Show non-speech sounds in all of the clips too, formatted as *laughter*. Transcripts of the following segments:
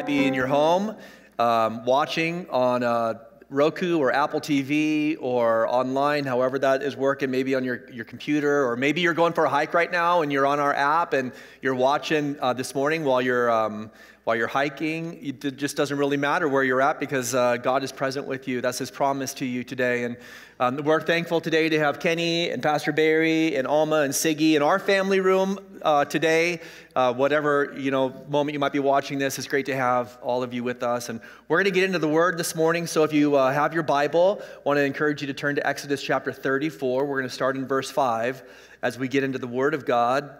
might be in your home um, watching on uh, Roku or Apple TV or online, however that is working, maybe on your, your computer, or maybe you're going for a hike right now and you're on our app and you're watching uh, this morning while you're, um, while you're hiking, it just doesn't really matter where you're at because uh, God is present with you. That's His promise to you today. And um, we're thankful today to have Kenny and Pastor Barry and Alma and Siggy in our family room uh, today. Uh, whatever you know moment you might be watching this, it's great to have all of you with us. And we're going to get into the Word this morning. So if you uh, have your Bible, I want to encourage you to turn to Exodus chapter 34. We're going to start in verse 5 as we get into the Word of God.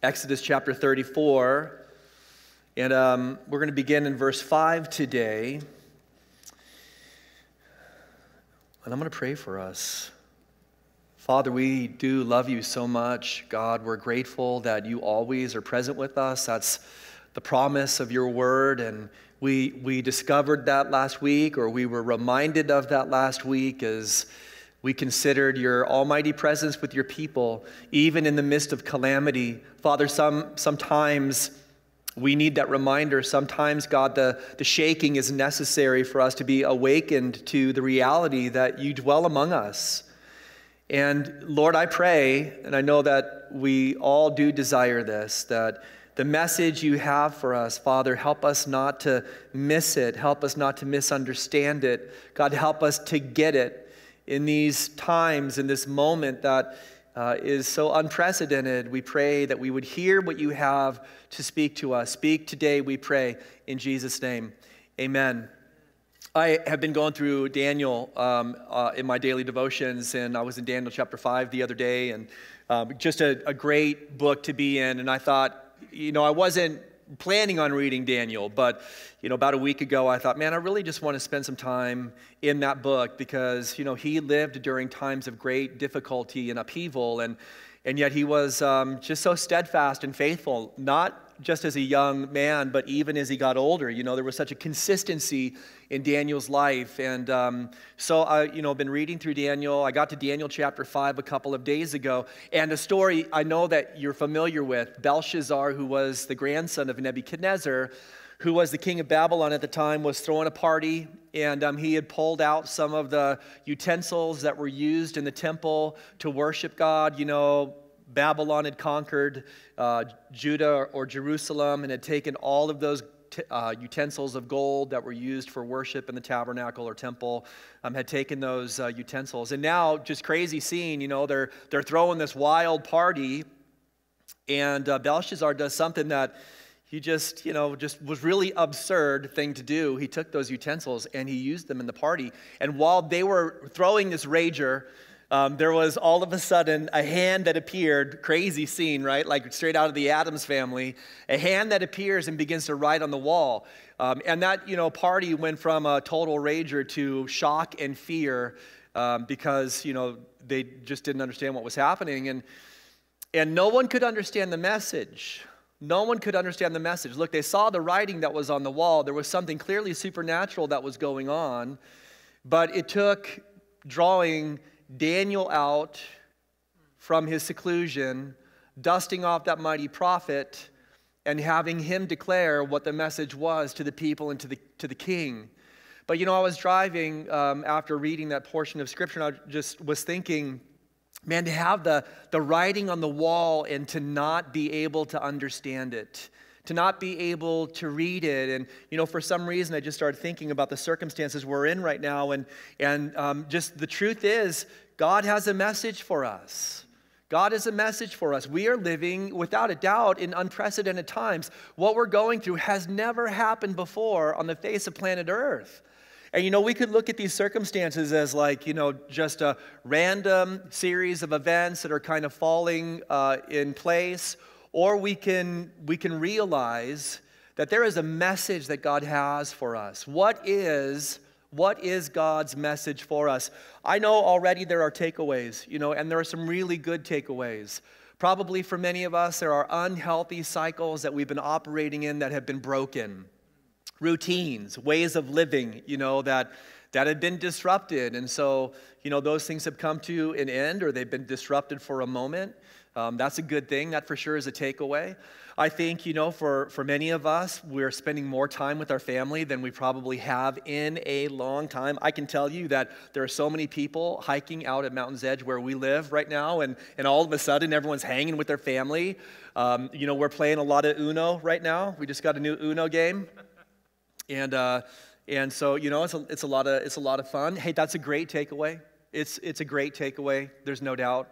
Exodus chapter 34 and um, we're going to begin in verse 5 today. And I'm going to pray for us. Father, we do love you so much. God, we're grateful that you always are present with us. That's the promise of your word. And we, we discovered that last week, or we were reminded of that last week as we considered your almighty presence with your people, even in the midst of calamity. Father, some, sometimes we need that reminder. Sometimes, God, the, the shaking is necessary for us to be awakened to the reality that you dwell among us. And Lord, I pray, and I know that we all do desire this, that the message you have for us, Father, help us not to miss it. Help us not to misunderstand it. God, help us to get it in these times, in this moment that uh, is so unprecedented. We pray that we would hear what you have to speak to us. Speak today, we pray, in Jesus' name. Amen. I have been going through Daniel um, uh, in my daily devotions, and I was in Daniel chapter 5 the other day, and um, just a, a great book to be in. And I thought, you know, I wasn't planning on reading Daniel, but you know, about a week ago I thought, man, I really just want to spend some time in that book because you know he lived during times of great difficulty and upheaval, and and yet he was um, just so steadfast and faithful, not just as a young man, but even as he got older. You know, there was such a consistency in Daniel's life. And um, so I, you know, been reading through Daniel. I got to Daniel chapter 5 a couple of days ago. And a story I know that you're familiar with Belshazzar, who was the grandson of Nebuchadnezzar, who was the king of Babylon at the time, was throwing a party, and um, he had pulled out some of the utensils that were used in the temple to worship God, you know, Babylon had conquered uh, Judah or Jerusalem and had taken all of those uh, utensils of gold that were used for worship in the tabernacle or temple um, had taken those uh, utensils and now just crazy scene you know they're they're throwing this wild party and uh, belshazzar does something that he just you know just was really absurd thing to do he took those utensils and he used them in the party and while they were throwing this rager um, there was all of a sudden a hand that appeared, crazy scene, right? Like straight out of the Adams family, a hand that appears and begins to write on the wall. Um, and that, you know, party went from a total rager to shock and fear um, because, you know, they just didn't understand what was happening. And, and no one could understand the message. No one could understand the message. Look, they saw the writing that was on the wall. There was something clearly supernatural that was going on, but it took drawing Daniel out from his seclusion, dusting off that mighty prophet, and having him declare what the message was to the people and to the, to the king. But you know, I was driving um, after reading that portion of scripture, and I just was thinking, man, to have the, the writing on the wall and to not be able to understand it to not be able to read it. And, you know, for some reason, I just started thinking about the circumstances we're in right now. And, and um, just the truth is, God has a message for us. God has a message for us. We are living, without a doubt, in unprecedented times. What we're going through has never happened before on the face of planet Earth. And you know, we could look at these circumstances as like, you know, just a random series of events that are kind of falling uh, in place, or we can, we can realize that there is a message that God has for us. What is what is God's message for us? I know already there are takeaways, you know, and there are some really good takeaways. Probably for many of us, there are unhealthy cycles that we've been operating in that have been broken. Routines, ways of living, you know, that that had been disrupted. And so, you know, those things have come to an end or they've been disrupted for a moment. Um, that's a good thing. That for sure is a takeaway. I think, you know, for, for many of us, we're spending more time with our family than we probably have in a long time. I can tell you that there are so many people hiking out at Mountain's Edge where we live right now, and, and all of a sudden everyone's hanging with their family. Um, you know, we're playing a lot of Uno right now. We just got a new Uno game. And, uh, and so, you know, it's a, it's, a lot of, it's a lot of fun. Hey, that's a great takeaway. It's, it's a great takeaway, there's no doubt.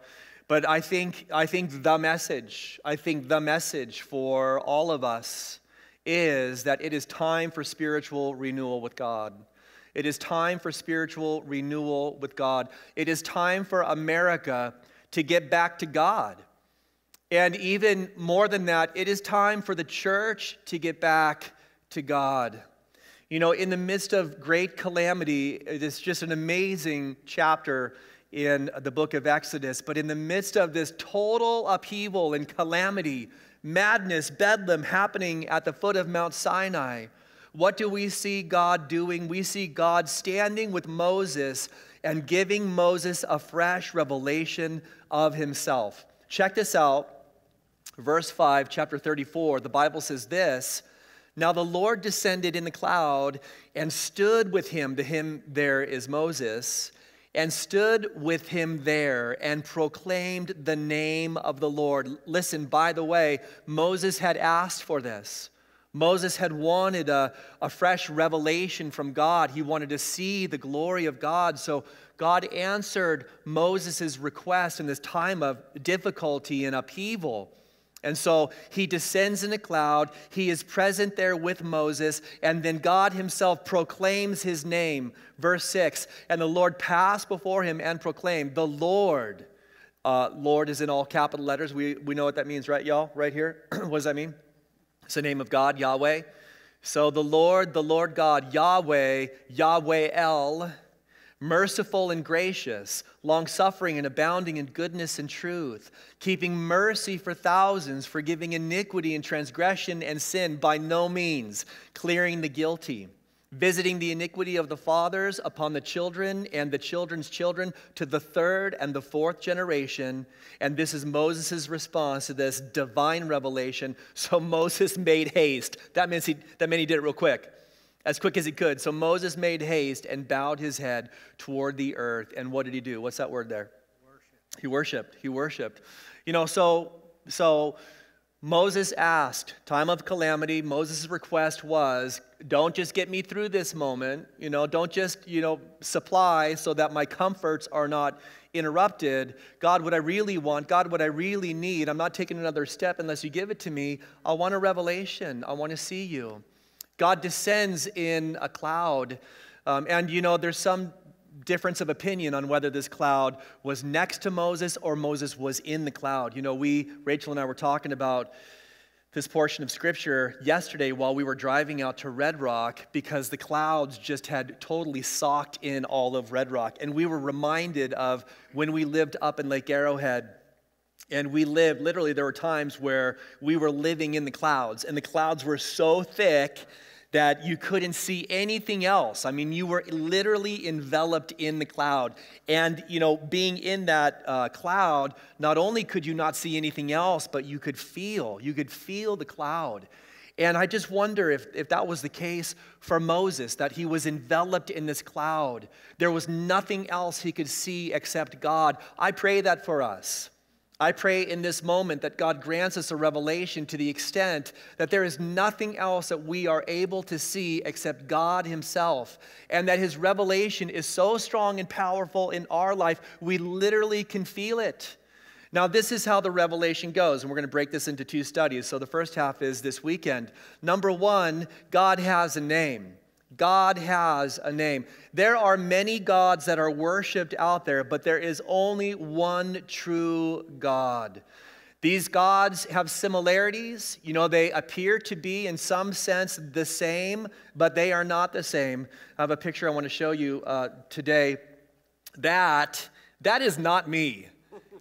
But I think, I think the message, I think the message for all of us is that it is time for spiritual renewal with God. It is time for spiritual renewal with God. It is time for America to get back to God. And even more than that, it is time for the church to get back to God. You know, in the midst of great calamity, it is just an amazing chapter in the book of Exodus. But in the midst of this total upheaval and calamity, madness, bedlam happening at the foot of Mount Sinai, what do we see God doing? We see God standing with Moses and giving Moses a fresh revelation of himself. Check this out. Verse 5, chapter 34, the Bible says this. Now the Lord descended in the cloud and stood with him. To him there is Moses and stood with him there and proclaimed the name of the Lord. Listen, by the way, Moses had asked for this. Moses had wanted a, a fresh revelation from God. He wanted to see the glory of God. So God answered Moses' request in this time of difficulty and upheaval. And so he descends in a cloud. He is present there with Moses. And then God himself proclaims his name. Verse 6 And the Lord passed before him and proclaimed, The Lord. Uh, Lord is in all capital letters. We, we know what that means, right, y'all? Right here? *clears throat* what does that mean? It's the name of God, Yahweh. So the Lord, the Lord God, Yahweh, Yahweh El merciful and gracious, long suffering and abounding in goodness and truth, keeping mercy for thousands, forgiving iniquity and transgression and sin by no means, clearing the guilty, visiting the iniquity of the fathers upon the children and the children's children to the third and the fourth generation. And this is Moses' response to this divine revelation. So Moses made haste. That means he, that meant he did it real quick as quick as he could. So Moses made haste and bowed his head toward the earth. And what did he do? What's that word there? Worship. He worshiped. He worshiped. You know, so so Moses asked, time of calamity, Moses' request was, don't just get me through this moment, you know, don't just, you know, supply so that my comforts are not interrupted. God, what I really want, God, what I really need, I'm not taking another step unless you give it to me. I want a revelation. I want to see you. God descends in a cloud. Um, and you know, there's some difference of opinion on whether this cloud was next to Moses or Moses was in the cloud. You know, we, Rachel and I, were talking about this portion of scripture yesterday while we were driving out to Red Rock because the clouds just had totally socked in all of Red Rock. And we were reminded of when we lived up in Lake Arrowhead. And we lived, literally, there were times where we were living in the clouds, and the clouds were so thick that you couldn't see anything else. I mean, you were literally enveloped in the cloud. And, you know, being in that uh, cloud, not only could you not see anything else, but you could feel, you could feel the cloud. And I just wonder if, if that was the case for Moses, that he was enveloped in this cloud. There was nothing else he could see except God. I pray that for us I pray in this moment that God grants us a revelation to the extent that there is nothing else that we are able to see except God Himself, and that His revelation is so strong and powerful in our life, we literally can feel it. Now, this is how the revelation goes, and we're going to break this into two studies. So, the first half is this weekend. Number one, God has a name. God has a name. There are many gods that are worshiped out there, but there is only one true God. These gods have similarities. You know, they appear to be, in some sense, the same, but they are not the same. I have a picture I want to show you uh, today. That, that is not me.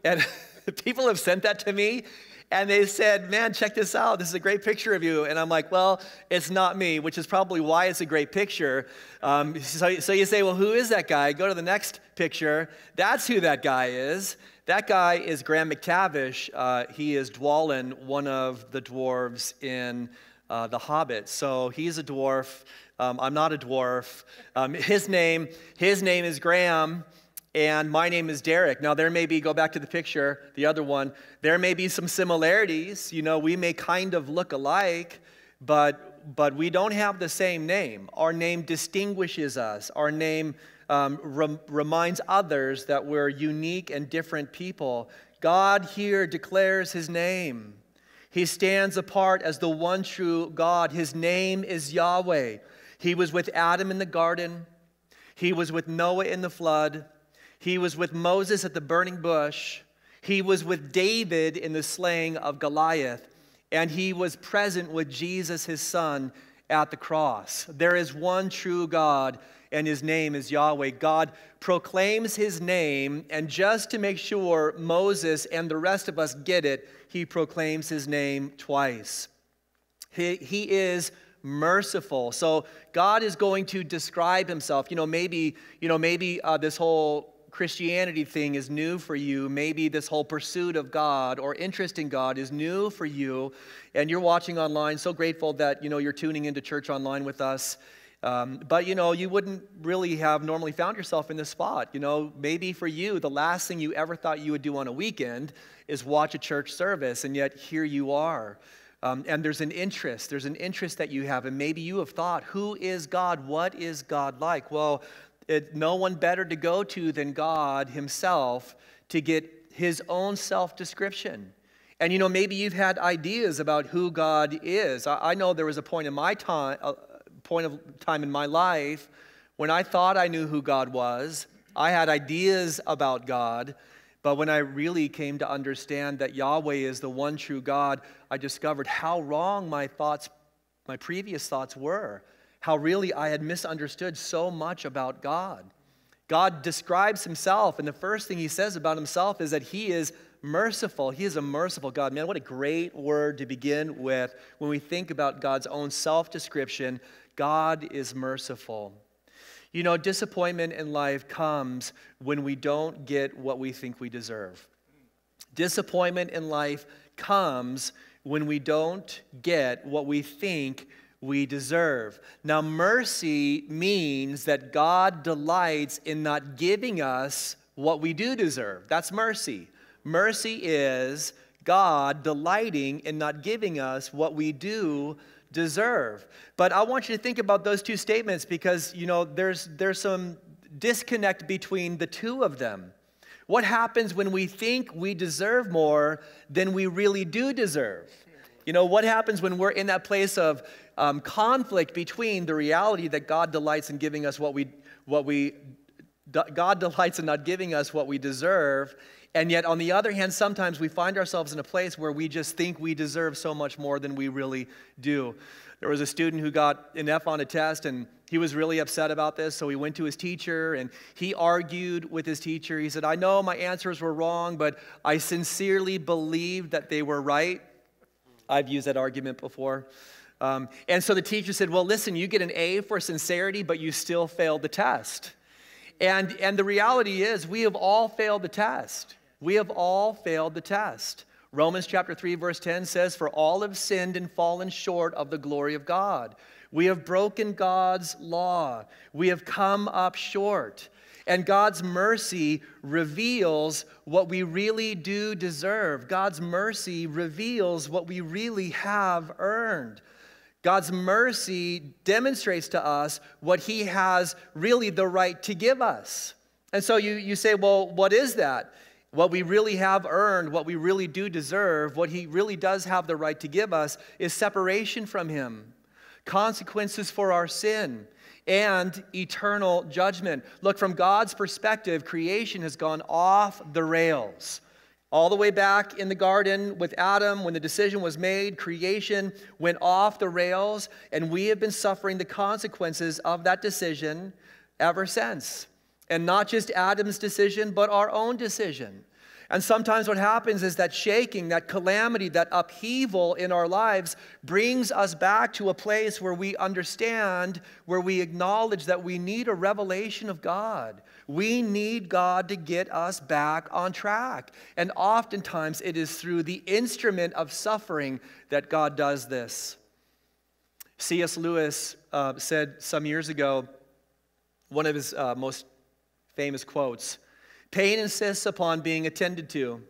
And *laughs* people have sent that to me, and they said, Man, check this out. This is a great picture of you. And I'm like, Well, it's not me, which is probably why it's a great picture. Um, so, so you say, Well, who is that guy? Go to the next picture. That's who that guy is. That guy is Graham McTavish. Uh, he is Dwalin, one of the dwarves in uh, The Hobbit. So he's a dwarf. Um, I'm not a dwarf. Um, his name, his name is Graham and my name is Derek. Now, there may be, go back to the picture, the other one, there may be some similarities. You know, we may kind of look alike, but, but we don't have the same name. Our name distinguishes us, our name um, rem reminds others that we're unique and different people. God here declares his name. He stands apart as the one true God. His name is Yahweh. He was with Adam in the garden. He was with Noah in the flood. He was with Moses at the burning bush. He was with David in the slaying of Goliath. And he was present with Jesus, his son, at the cross. There is one true God, and his name is Yahweh. God proclaims his name, and just to make sure Moses and the rest of us get it, he proclaims his name twice. He, he is merciful. So God is going to describe himself. You know, maybe, you know, maybe uh, this whole Christianity thing is new for you, maybe this whole pursuit of God or interest in God is new for you, and you're watching online, so grateful that you know you're tuning into church online with us. Um, but you know, you wouldn't really have normally found yourself in this spot. You know, maybe for you, the last thing you ever thought you would do on a weekend is watch a church service, and yet here you are. Um, and there's an interest, there's an interest that you have, and maybe you have thought, who is God? What is God like? Well, it, no one better to go to than God Himself to get His own self description. And you know, maybe you've had ideas about who God is. I, I know there was a point in my time, uh, point of time in my life when I thought I knew who God was. I had ideas about God, but when I really came to understand that Yahweh is the one true God, I discovered how wrong my thoughts, my previous thoughts were how really I had misunderstood so much about God. God describes himself, and the first thing he says about himself is that he is merciful. He is a merciful God. Man, what a great word to begin with when we think about God's own self description. God is merciful. You know, disappointment in life comes when we don't get what we think we deserve. Disappointment in life comes when we don't get what we think we deserve. Now, mercy means that God delights in not giving us what we do deserve. That's mercy. Mercy is God delighting in not giving us what we do deserve. But I want you to think about those two statements because, you know, there's, there's some disconnect between the two of them. What happens when we think we deserve more than we really do deserve? You know, what happens when we're in that place of, um, conflict between the reality that God delights in giving us what we, what we, God *laughs* delights in not giving us what we deserve. And yet, on the other hand, sometimes we find ourselves in a place where we just think we deserve so much more than we really do. There was a student who got an F on a test and he was really upset about this, so he went to his teacher and he argued with his teacher. He said, I know my answers were wrong, but I sincerely believed that they were right. I've used that argument before. Um, and so the teacher said, Well, listen, you get an A for sincerity, but you still failed the test. And, and the reality is, we have all failed the test. We have all failed the test. Romans chapter 3, verse 10 says, For all have sinned and fallen short of the glory of God. We have broken God's law. We have come up short. And God's mercy reveals what we really do deserve. God's mercy reveals what we really have earned. God's mercy demonstrates to us what He has really the right to give us. And so you, you say, well, what is that? What we really have earned, what we really do deserve, what He really does have the right to give us is separation from Him, consequences for our sin and eternal judgment. Look, from God's perspective, creation has gone off the rails. All the way back in the garden with Adam, when the decision was made, creation went off the rails, and we have been suffering the consequences of that decision ever since. And not just Adam's decision, but our own decision. And sometimes what happens is that shaking, that calamity, that upheaval in our lives brings us back to a place where we understand, where we acknowledge that we need a revelation of God. We need God to get us back on track. And oftentimes it is through the instrument of suffering that God does this. C.S. Lewis uh, said some years ago, one of his uh, most famous quotes Pain insists upon being attended to.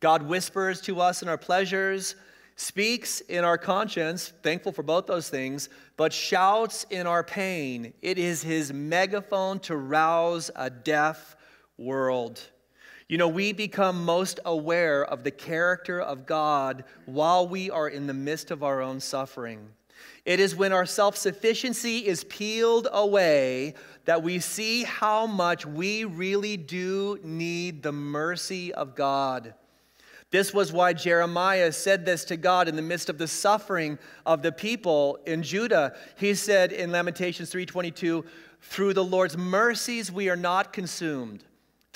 God whispers to us in our pleasures, speaks in our conscience, thankful for both those things, but shouts in our pain. It is his megaphone to rouse a deaf world. You know, we become most aware of the character of God while we are in the midst of our own suffering. It is when our self sufficiency is peeled away that we see how much we really do need the mercy of God. This was why Jeremiah said this to God in the midst of the suffering of the people in Judah. He said in Lamentations 3:22, "Through the Lord's mercies we are not consumed."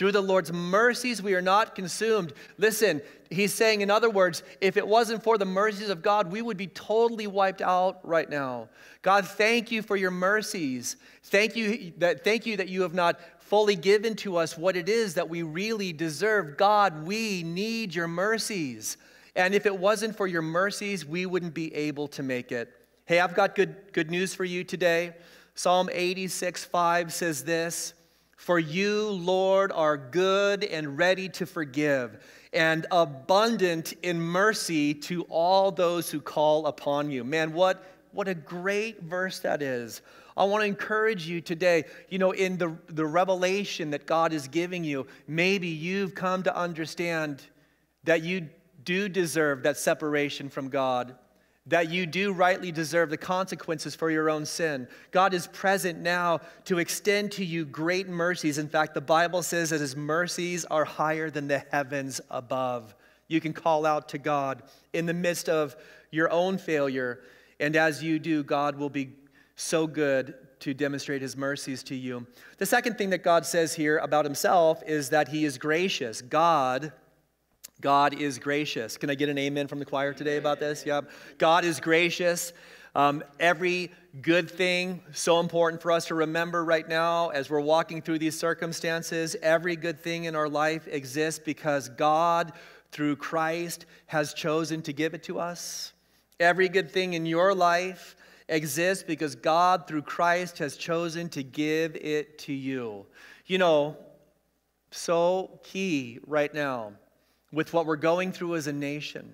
Through the Lord's mercies, we are not consumed. Listen, he's saying, in other words, if it wasn't for the mercies of God, we would be totally wiped out right now. God, thank you for your mercies. Thank you that, thank you, that you have not fully given to us what it is that we really deserve. God, we need your mercies. And if it wasn't for your mercies, we wouldn't be able to make it. Hey, I've got good, good news for you today. Psalm 86 5 says this. For you, Lord, are good and ready to forgive, and abundant in mercy to all those who call upon you. Man, what, what a great verse that is. I want to encourage you today, you know, in the, the revelation that God is giving you, maybe you've come to understand that you do deserve that separation from God that you do rightly deserve the consequences for your own sin. God is present now to extend to you great mercies. In fact, the Bible says that his mercies are higher than the heavens above. You can call out to God in the midst of your own failure. And as you do, God will be so good to demonstrate his mercies to you. The second thing that God says here about himself is that he is gracious. God God is gracious. Can I get an amen from the choir today about this? Yep. God is gracious. Um, every good thing, so important for us to remember right now as we're walking through these circumstances, every good thing in our life exists because God, through Christ, has chosen to give it to us. Every good thing in your life exists because God, through Christ, has chosen to give it to you. You know, so key right now with what we're going through as a nation.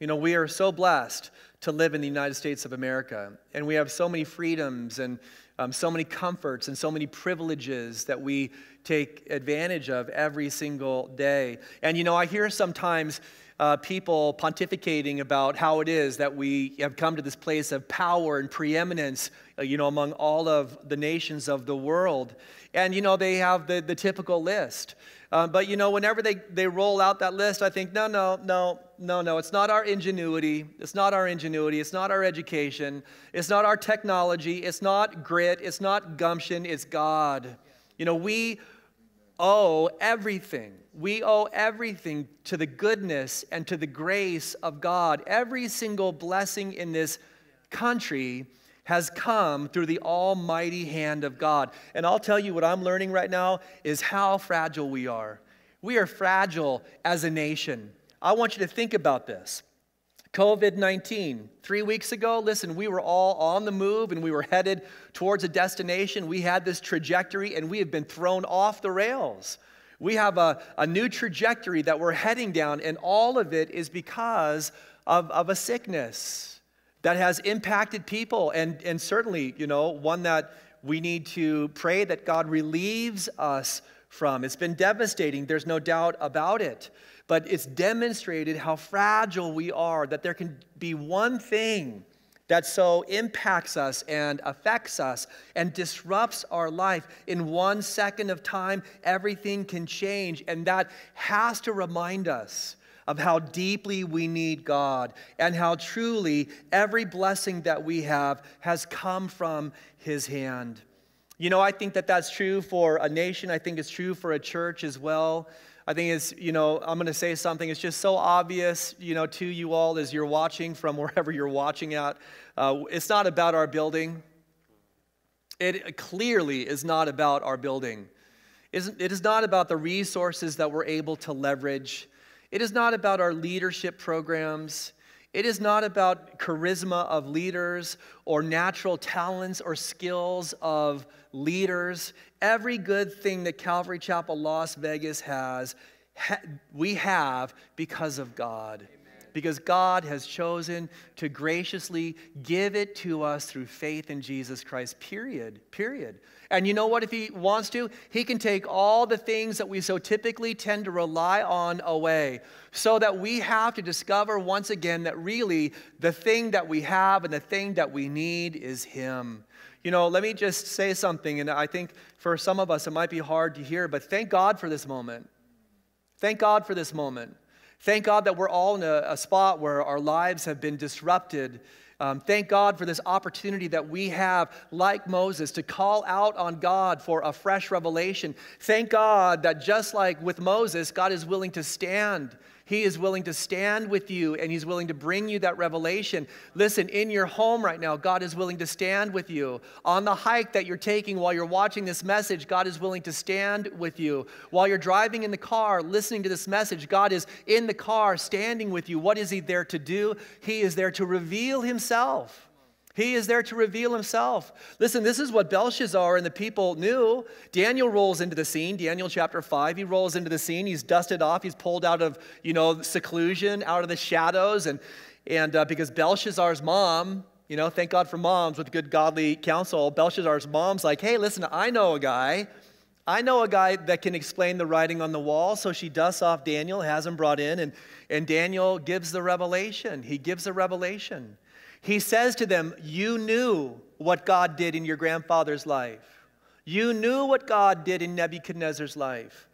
You know, we are so blessed to live in the United States of America, and we have so many freedoms and um, so many comforts and so many privileges that we take advantage of every single day. And you know, I hear sometimes uh, people pontificating about how it is that we have come to this place of power and preeminence, uh, you know, among all of the nations of the world. And you know, they have the, the typical list. Um, but you know, whenever they, they roll out that list, I think, no, no, no, no, no. It's not our ingenuity. It's not our ingenuity. It's not our education. It's not our technology. It's not grit. It's not gumption. It's God. You know, we owe everything. We owe everything to the goodness and to the grace of God. Every single blessing in this country has come through the almighty hand of God. And I'll tell you what I'm learning right now is how fragile we are. We are fragile as a nation. I want you to think about this. COVID 19, three weeks ago, listen, we were all on the move and we were headed towards a destination. We had this trajectory and we have been thrown off the rails. We have a, a new trajectory that we're heading down, and all of it is because of, of a sickness that has impacted people, and, and certainly, you know, one that we need to pray that God relieves us from. It's been devastating, there's no doubt about it. But it's demonstrated how fragile we are, that there can be one thing that so impacts us and affects us and disrupts our life. In one second of time, everything can change, and that has to remind us of how deeply we need God and how truly every blessing that we have has come from His hand. You know, I think that that's true for a nation. I think it's true for a church as well. I think it's, you know, I'm going to say something. It's just so obvious, you know, to you all as you're watching from *laughs* wherever you're watching at. Uh, it's not about our building. It clearly is not about our building. It is not about the resources that we're able to leverage. It is not about our leadership programs. It is not about charisma of leaders or natural talents or skills of leaders. Every good thing that Calvary Chapel Las Vegas has, we have because of God because God has chosen to graciously give it to us through faith in Jesus Christ, period. Period. And you know what? If He wants to, He can take all the things that we so typically tend to rely on away so that we have to discover once again that really the thing that we have and the thing that we need is Him. You know, let me just say something, and I think for some of us it might be hard to hear, but thank God for this moment. Thank God for this moment. Thank God that we're all in a, a spot where our lives have been disrupted. Um, thank God for this opportunity that we have, like Moses, to call out on God for a fresh revelation. Thank God that just like with Moses, God is willing to stand he is willing to stand with you and He's willing to bring you that revelation. Listen, in your home right now, God is willing to stand with you. On the hike that you're taking while you're watching this message, God is willing to stand with you. While you're driving in the car, listening to this message, God is in the car standing with you. What is He there to do? He is there to reveal Himself. He is there to reveal himself. Listen, this is what Belshazzar and the people knew. Daniel rolls into the scene, Daniel chapter 5. He rolls into the scene. He's dusted off, he's pulled out of, you know, seclusion, out of the shadows. And, and uh, because Belshazzar's mom, you know, thank God for moms with good godly counsel, Belshazzar's mom's like, hey, listen, I know a guy. I know a guy that can explain the writing on the wall. So she dusts off Daniel, has him brought in, and, and Daniel gives the revelation. He gives a revelation. He says to them, You knew what God did in your grandfather's life. You knew what God did in Nebuchadnezzar's life.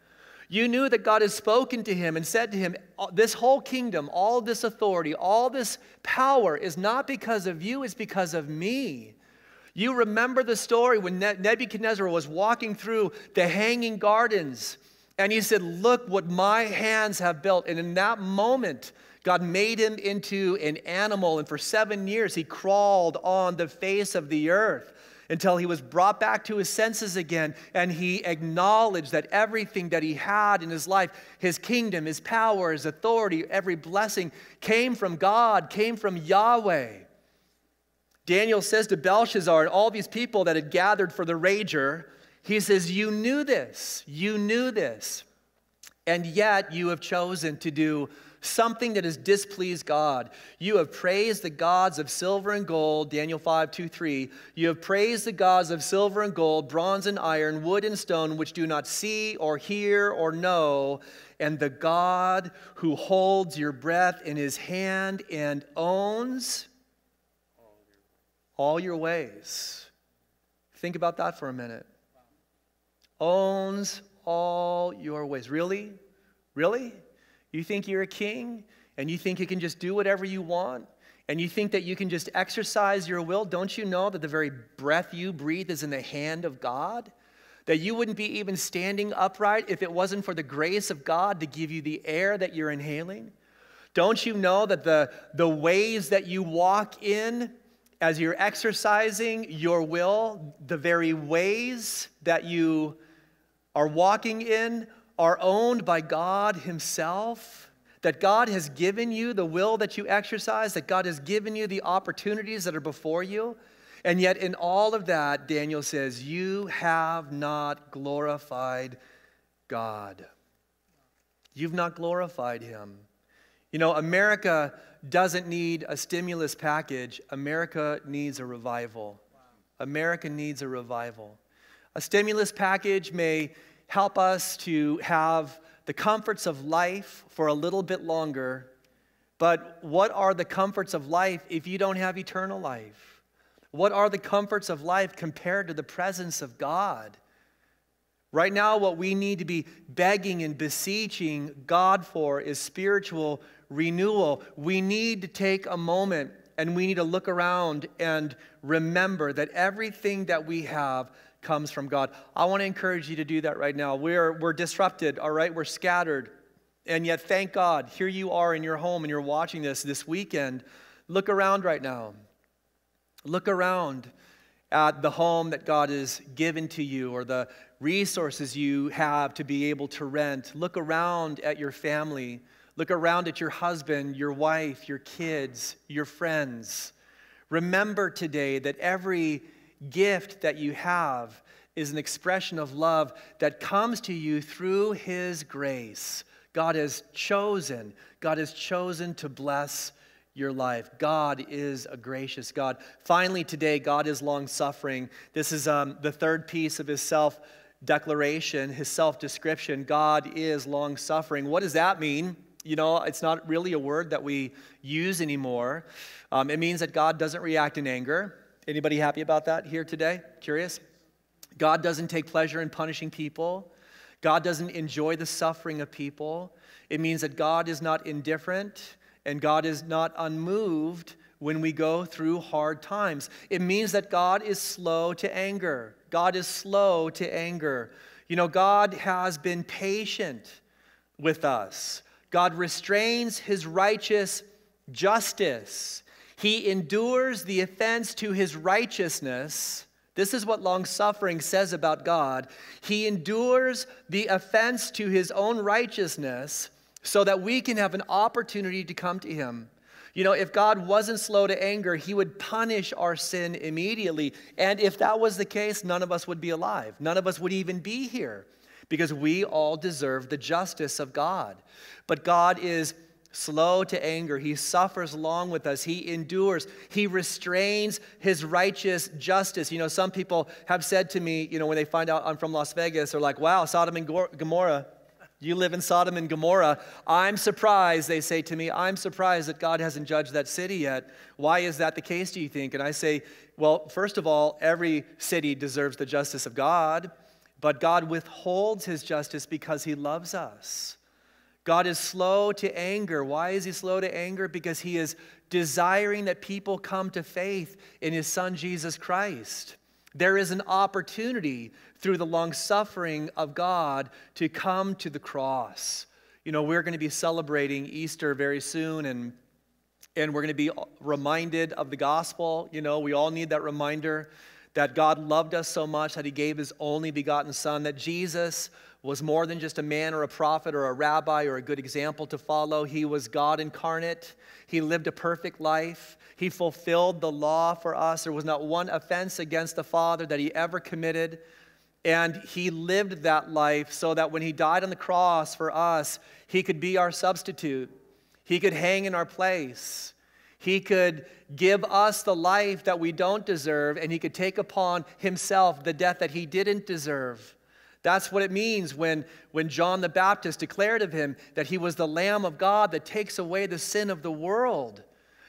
You knew that God has spoken to him and said to him, This whole kingdom, all this authority, all this power is not because of you, it's because of me. You remember the story when Nebuchadnezzar was walking through the hanging gardens and he said, Look what my hands have built. And in that moment, God made him into an animal, and for seven years he crawled on the face of the earth until he was brought back to his senses again and he acknowledged that everything that he had in his life his kingdom, his power, his authority, every blessing came from God, came from Yahweh. Daniel says to Belshazzar and all these people that had gathered for the rager, he says, You knew this, you knew this, and yet you have chosen to do something that has displeased God. You have praised the gods of silver and gold, Daniel 5, 2, 3. You have praised the gods of silver and gold, bronze and iron, wood and stone, which do not see or hear or know. And the God who holds your breath in his hand and owns all your ways. Think about that for a minute. Owns all your ways. Really? Really? You think you're a king and you think you can just do whatever you want and you think that you can just exercise your will. Don't you know that the very breath you breathe is in the hand of God? That you wouldn't be even standing upright if it wasn't for the grace of God to give you the air that you're inhaling? Don't you know that the, the ways that you walk in as you're exercising your will, the very ways that you are walking in are owned by God Himself, that God has given you the will that you exercise, that God has given you the opportunities that are before you. And yet, in all of that, Daniel says, You have not glorified God. You've not glorified Him. You know, America doesn't need a stimulus package, America needs a revival. America needs a revival. A stimulus package may help us to have the comforts of life for a little bit longer. But what are the comforts of life if you don't have eternal life? What are the comforts of life compared to the presence of God? Right now, what we need to be begging and beseeching God for is spiritual renewal. We need to take a moment and we need to look around and remember that everything that we have, comes from God. I want to encourage you to do that right now. We're, we're disrupted, all right? We're scattered. And yet, thank God, here you are in your home and you're watching this this weekend. Look around right now. Look around at the home that God has given to you or the resources you have to be able to rent. Look around at your family. Look around at your husband, your wife, your kids, your friends. Remember today that every gift that you have is an expression of love that comes to you through His grace. God has chosen, God has chosen to bless your life. God is a gracious God. Finally, today, God is long suffering. This is um, the third piece of His self declaration, His self description. God is long suffering. What does that mean? You know, it's not really a word that we use anymore. Um, it means that God doesn't react in anger. Anybody happy about that here today? Curious? God doesn't take pleasure in punishing people. God doesn't enjoy the suffering of people. It means that God is not indifferent and God is not unmoved when we go through hard times. It means that God is slow to anger. God is slow to anger. You know, God has been patient with us, God restrains his righteous justice. He endures the offense to his righteousness. This is what long suffering says about God. He endures the offense to his own righteousness so that we can have an opportunity to come to him. You know, if God wasn't slow to anger, he would punish our sin immediately. And if that was the case, none of us would be alive. None of us would even be here because we all deserve the justice of God. But God is slow to anger. He suffers long with us. He endures. He restrains his righteous justice. You know, some people have said to me, you know, when they find out I'm from Las Vegas, they're like, wow, Sodom and Gomorrah. You live in Sodom and Gomorrah. I'm surprised, they say to me, I'm surprised that God hasn't judged that city yet. Why is that the case, do you think? And I say, well, first of all, every city deserves the justice of God, but God withholds his justice because he loves us. God is slow to anger. Why is he slow to anger? Because he is desiring that people come to faith in his son Jesus Christ. There is an opportunity through the long suffering of God to come to the cross. You know, we're going to be celebrating Easter very soon and and we're going to be reminded of the gospel. You know, we all need that reminder that God loved us so much that he gave his only begotten son that Jesus was more than just a man or a prophet or a rabbi or a good example to follow. He was God incarnate. He lived a perfect life. He fulfilled the law for us. There was not one offense against the Father that he ever committed. And he lived that life so that when he died on the cross for us, he could be our substitute. He could hang in our place. He could give us the life that we don't deserve, and he could take upon himself the death that he didn't deserve. That's what it means when, when John the Baptist declared of him that he was the Lamb of God that takes away the sin of the world.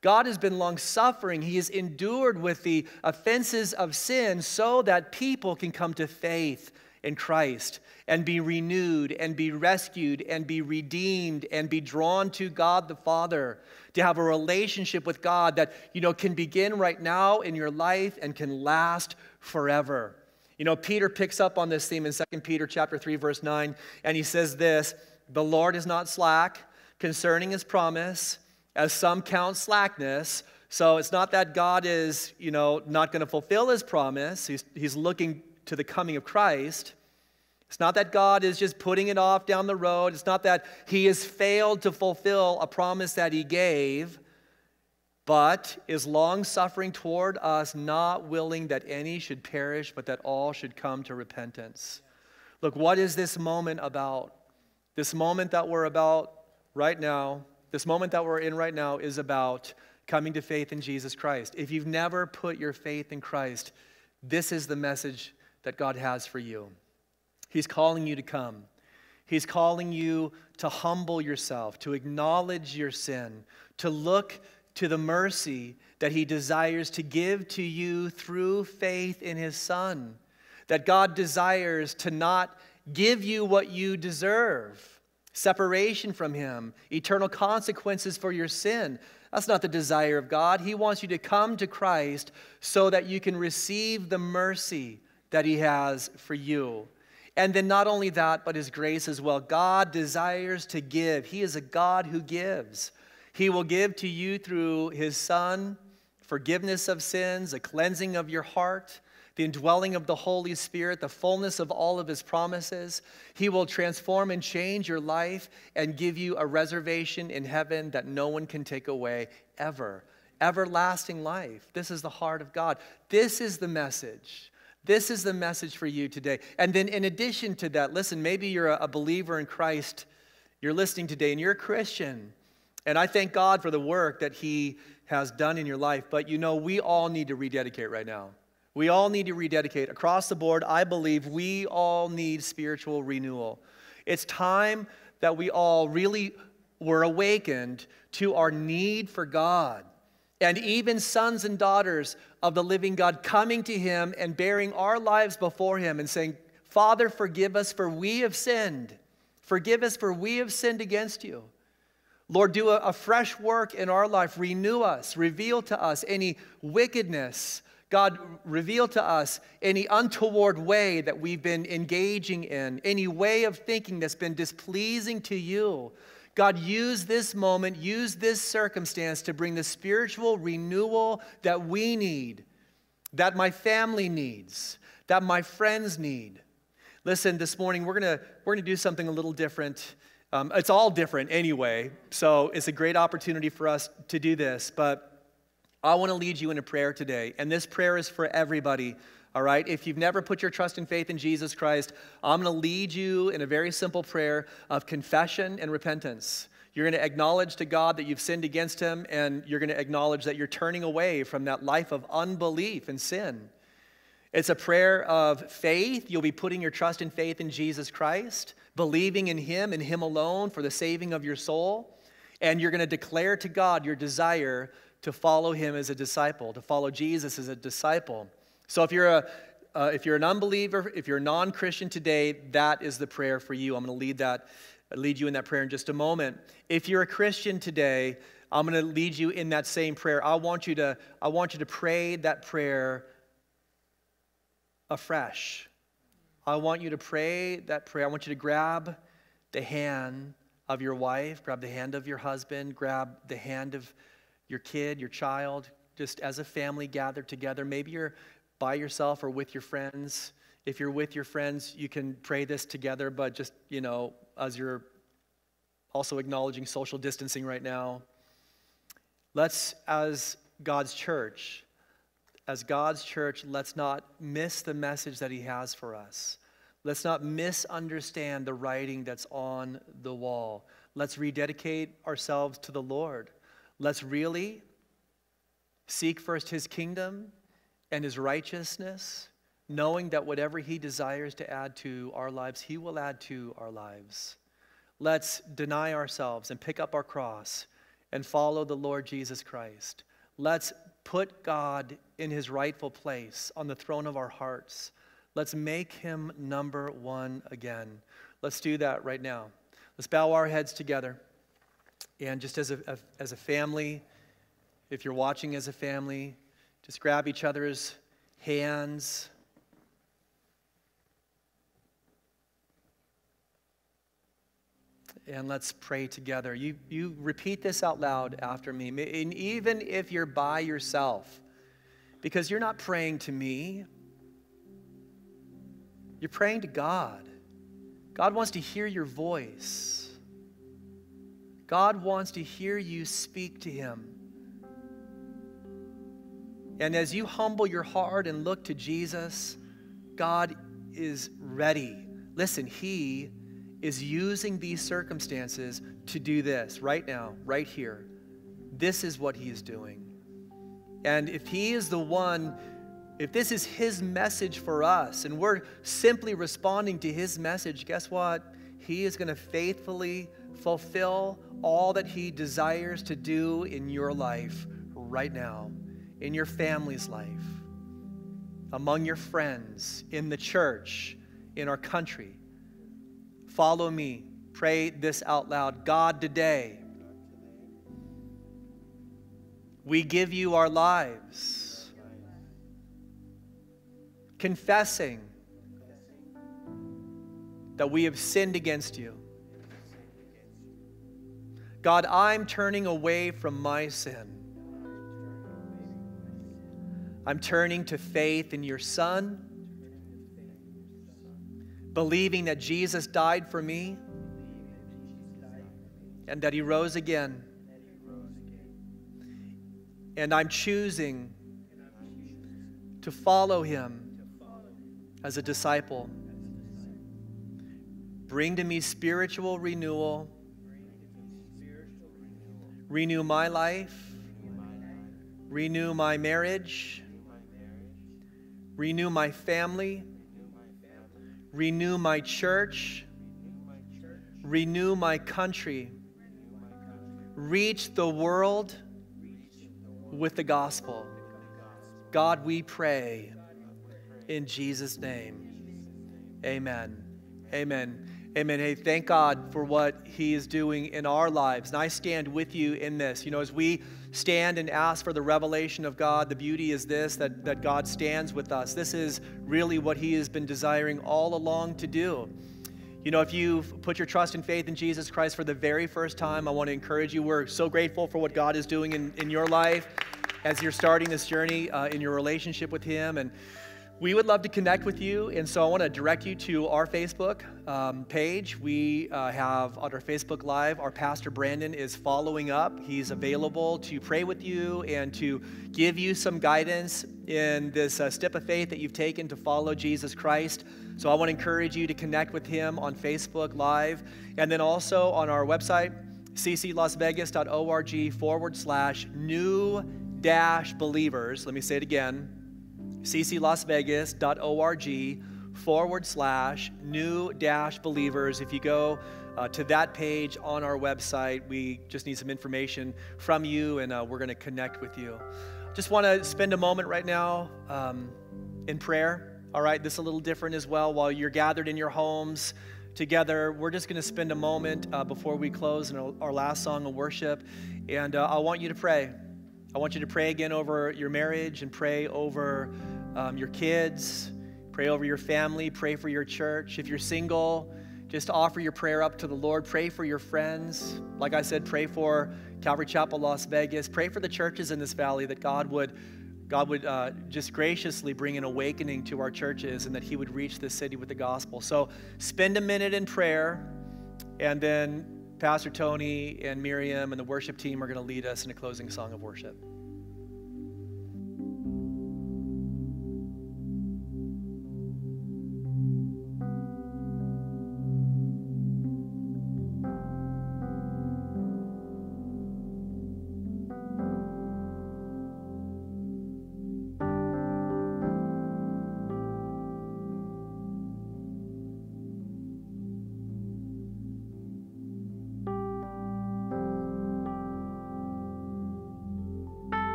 God has been long suffering. He has endured with the offenses of sin so that people can come to faith in Christ and be renewed and be rescued and be redeemed and be drawn to God the Father to have a relationship with God that you know can begin right now in your life and can last forever. You know, Peter picks up on this theme in 2 Peter chapter 3 verse 9, and he says this, "The Lord is not slack concerning his promise, as some count slackness." So it's not that God is, you know, not going to fulfill his promise. He's, he's looking to the coming of Christ. It's not that God is just putting it off down the road. It's not that he has failed to fulfill a promise that he gave but is long suffering toward us, not willing that any should perish, but that all should come to repentance. Look, what is this moment about? This moment that we're about right now, this moment that we're in right now is about coming to faith in Jesus Christ. If you've never put your faith in Christ, this is the message that God has for you. He's calling you to come. He's calling you to humble yourself, to acknowledge your sin, to look to the mercy that he desires to give to you through faith in his Son. That God desires to not give you what you deserve separation from him, eternal consequences for your sin. That's not the desire of God. He wants you to come to Christ so that you can receive the mercy that he has for you. And then not only that, but his grace as well. God desires to give. He is a God who gives. He will give to you through his Son forgiveness of sins, a cleansing of your heart, the indwelling of the Holy Spirit, the fullness of all of his promises. He will transform and change your life and give you a reservation in heaven that no one can take away ever. Everlasting life. This is the heart of God. This is the message. This is the message for you today. And then, in addition to that, listen, maybe you're a believer in Christ. You're listening today and you're a Christian. And I thank God for the work that He has done in your life. But you know, we all need to rededicate right now. We all need to rededicate. Across the board, I believe we all need spiritual renewal. It's time that we all really were awakened to our need for God and even sons and daughters of the living God coming to Him and bearing our lives before Him and saying, Father, forgive us, for we have sinned. Forgive us, for we have sinned against you. Lord, do a, a, fresh work in our life. Renew us. Reveal to us any wickedness. God, reveal to us any untoward way that we've been engaging in, any way of thinking that's been displeasing to you. God, use this moment, use this circumstance to bring the spiritual renewal that we need, that my family needs, that my friends need. Listen, this morning we're going to we're going to do something a little different um, it's all different anyway, so it's a great opportunity for us to do this. But I want to lead you in a prayer today, and this prayer is for everybody. All right, if you've never put your trust and faith in Jesus Christ, I'm going to lead you in a very simple prayer of confession and repentance. You're going to acknowledge to God that you've sinned against Him, and you're going to acknowledge that you're turning away from that life of unbelief and sin. It's a prayer of faith. You'll be putting your trust and faith in Jesus Christ believing in Him and Him alone for the saving of your soul. And you're going to declare to God your desire to follow Him as a disciple, to follow Jesus as a disciple. So if you're a uh, if you're an unbeliever, if you're a non-Christian today, that is the prayer for you. I'm going to lead that, lead you in that prayer in just a moment. If you're a Christian today, I'm going to lead you in that same prayer. I want you to, I want you to pray that prayer afresh. I want you to pray that prayer. I want you to grab the hand of your wife, grab the hand of your husband, grab the hand of your kid, your child, just as a family gathered together. Maybe you're by yourself or with your friends. If you're with your friends, you can pray this together, but just, you know, as you're also acknowledging social distancing right now, let's, as God's church, as God's church, let's not miss the message that He has for us. Let's not misunderstand the writing that's on the wall. Let's rededicate ourselves to the Lord. Let's really seek first His kingdom and His righteousness, knowing that whatever He desires to add to our lives, He will add to our lives. Let's deny ourselves and pick up our cross and follow the Lord Jesus Christ. Let's put God in his rightful place on the throne of our hearts. Let's make him number one again. Let's do that right now. Let's bow our heads together. And just as a, as a family, if you're watching as a family, just grab each other's hands. and let's pray together. You, you repeat this out loud after me. And even if you're by yourself, because you're not praying to me, you're praying to God. God wants to hear your voice. God wants to hear you speak to Him. And as you humble your heart and look to Jesus, God is ready. Listen, He is using these circumstances to do this right now, right here. This is what he is doing. And if he is the one, if this is his message for us and we're simply responding to his message, guess what? He is going to faithfully fulfill all that he desires to do in your life right now, in your family's life, among your friends, in the church, in our country. Follow me. Pray this out loud God, today, we give you our lives, confessing that we have sinned against you. God, I'm turning away from my sin. I'm turning to faith in your Son believing that Jesus died for me and that he rose again. And I'm choosing to follow him as a disciple. Bring to me spiritual renewal. Renew my life. Renew my marriage. Renew my family. Renew my church. Renew my country. Reach the world with the gospel. God, we pray in Jesus' name. Amen. Amen. Amen. Hey, thank God for what He is doing in our lives. And I stand with you in this. You know, as we stand and ask for the revelation of God, the beauty is this that, that God stands with us. This is really what He has been desiring all along to do. You know, if you've put your trust and faith in Jesus Christ for the very first time, I want to encourage you. We're so grateful for what God is doing in, in your life as you're starting this journey uh, in your relationship with Him. And we would love to connect with you, and so I want to direct you to our Facebook um, page. We uh, have on our Facebook Live, our pastor Brandon is following up. He's available to pray with you and to give you some guidance in this uh, step of faith that you've taken to follow Jesus Christ. So I want to encourage you to connect with him on Facebook Live and then also on our website, cclasvegas.org forward slash new dash believers. Let me say it again cclasvegas.org forward slash new dash believers. If you go uh, to that page on our website, we just need some information from you and uh, we're going to connect with you. Just want to spend a moment right now um, in prayer. All right, this is a little different as well. While you're gathered in your homes, together. We're just going to spend a moment uh, before we close in our, our last song of worship, and uh, I want you to pray. I want you to pray again over your marriage and pray over um, your kids, pray over your family, pray for your church. If you're single, just offer your prayer up to the Lord. Pray for your friends. Like I said, pray for Calvary Chapel, Las Vegas. Pray for the churches in this valley that God would. God would uh, just graciously bring an awakening to our churches and that He would reach this city with the gospel. So spend a minute in prayer and then Pastor Tony and Miriam and the worship team are going to lead us in a closing song of worship.